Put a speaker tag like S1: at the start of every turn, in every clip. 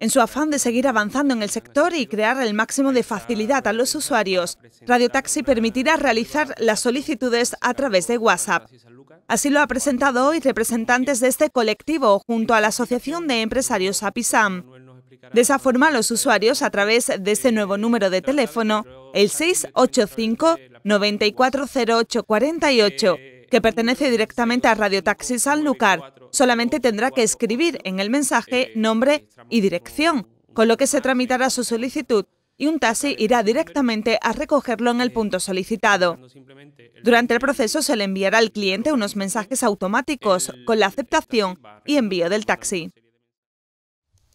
S1: En su afán de seguir avanzando en el sector y crear el máximo de facilidad a los usuarios, Radio Taxi permitirá realizar las solicitudes a través de WhatsApp. Así lo ha presentado hoy representantes de este colectivo junto a la Asociación de Empresarios Apisam. De esa forma, los usuarios, a través de este nuevo número de teléfono, el 685 940848, que pertenece directamente a Radio Taxi Sanlúcar. Solamente tendrá que escribir en el mensaje eh, nombre eh, y dirección, con lo que se tramitará su solicitud y un taxi irá directamente a recogerlo en el eh, punto solicitado. Durante el proceso se le enviará al cliente unos mensajes automáticos con la aceptación y envío del taxi.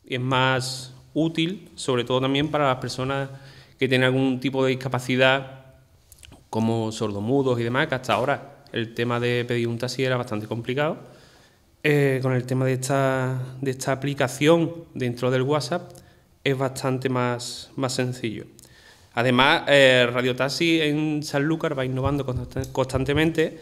S2: Es más útil, sobre todo también para las personas que tienen algún tipo de discapacidad, como sordomudos y demás, que hasta ahora el tema de pedir un taxi era bastante complicado. Eh, con el tema de esta, aplicación dentro del WhatsApp es bastante más, más sencillo. Además, eh, Radio Taxi en Sanlúcar va innovando constantemente.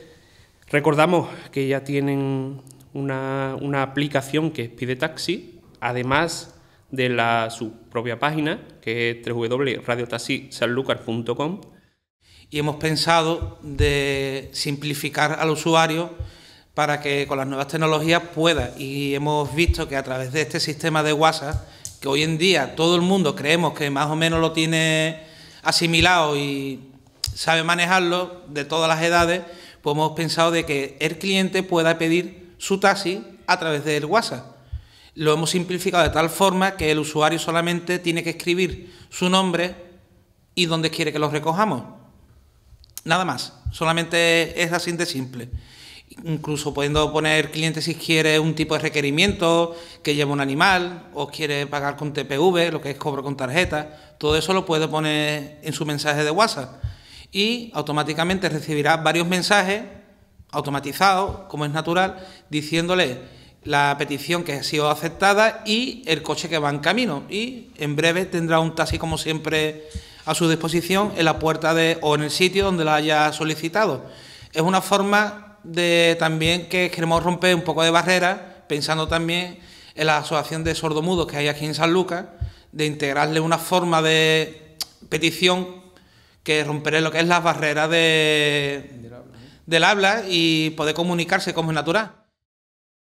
S2: Recordamos que ya tienen una, aplicación que es Pide Taxi, además de su
S3: propia página, que es www.radiotaxisanlucar.com y hemos pensado de simplificar al usuario para que con las nuevas tecnologías pueda. Y hemos visto que a través de este sistema de WhatsApp, que hoy en día todo el mundo creemos que más o menos lo tiene asimilado y sabe manejarlo de todas las edades, pues hemos pensado de que el cliente pueda pedir su taxi a través del WhatsApp. Lo hemos simplificado de tal forma que el usuario solamente tiene que escribir su nombre y dónde quiere que lo recojamos Nada más, solamente es así de simple. Incluso pudiendo poner cliente si quiere un tipo de requerimiento que lleva un animal o quiere pagar con TPV, lo que es cobro con tarjeta, todo eso lo puede poner en su mensaje de WhatsApp y automáticamente recibirá varios mensajes automatizados, como es natural, diciéndole la petición que ha sido aceptada y el coche que va en camino. Y en breve tendrá un taxi como siempre a su disposición en la puerta de, o en el sitio donde la haya solicitado. Es una forma de también que queremos romper un poco de barreras, pensando también en la asociación de sordomudos que hay aquí en San Lucas, de integrarle una forma de petición que romperé lo que es la barreras
S1: del habla y poder comunicarse como es natural.